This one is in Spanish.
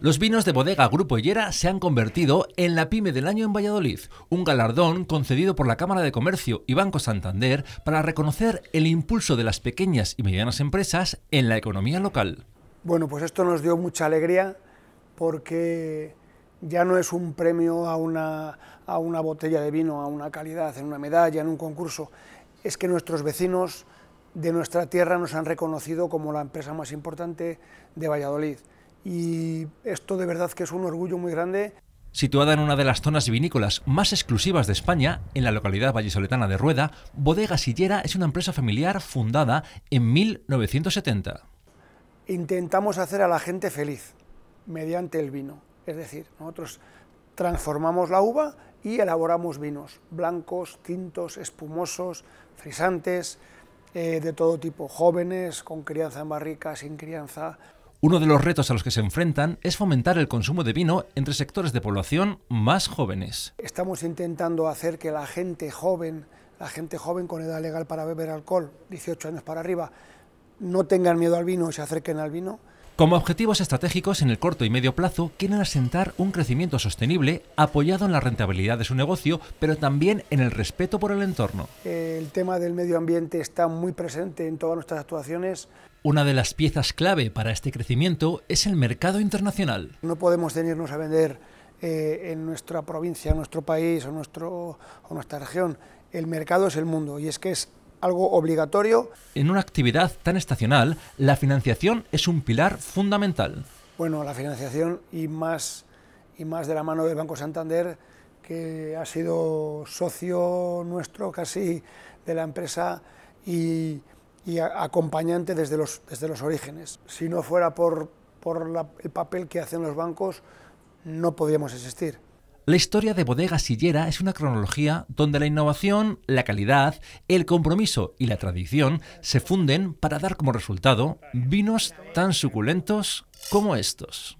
Los vinos de bodega Grupo Hillera se han convertido en la Pyme del Año en Valladolid, un galardón concedido por la Cámara de Comercio y Banco Santander para reconocer el impulso de las pequeñas y medianas empresas en la economía local. Bueno, pues esto nos dio mucha alegría porque ya no es un premio a una, a una botella de vino, a una calidad, en una medalla, en un concurso. Es que nuestros vecinos de nuestra tierra nos han reconocido como la empresa más importante de Valladolid y esto de verdad que es un orgullo muy grande. Situada en una de las zonas vinícolas más exclusivas de España, en la localidad vallisoletana de Rueda, Bodega Sillera es una empresa familiar fundada en 1970. Intentamos hacer a la gente feliz mediante el vino. Es decir, nosotros transformamos la uva y elaboramos vinos blancos, tintos, espumosos, frisantes, eh, de todo tipo, jóvenes, con crianza en barrica, sin crianza. Uno de los retos a los que se enfrentan es fomentar el consumo de vino entre sectores de población más jóvenes. Estamos intentando hacer que la gente joven, la gente joven con edad legal para beber alcohol, 18 años para arriba, no tengan miedo al vino, y se acerquen al vino como objetivos estratégicos en el corto y medio plazo, quieren asentar un crecimiento sostenible apoyado en la rentabilidad de su negocio, pero también en el respeto por el entorno. El tema del medio ambiente está muy presente en todas nuestras actuaciones. Una de las piezas clave para este crecimiento es el mercado internacional. No podemos venirnos a vender eh, en nuestra provincia, en nuestro país o, nuestro, o nuestra región. El mercado es el mundo y es que es algo obligatorio. En una actividad tan estacional, la financiación es un pilar fundamental. Bueno, la financiación y más, y más de la mano del Banco Santander, que ha sido socio nuestro casi de la empresa y, acompañante desde los, desde los orígenes. Si no fuera por, por el papel que hacen los bancos, no podríamos existir. La historia de Bodega Sillera es una cronología donde la innovación, la calidad, el compromiso y la tradición se funden para dar como resultado vinos tan suculentos como estos.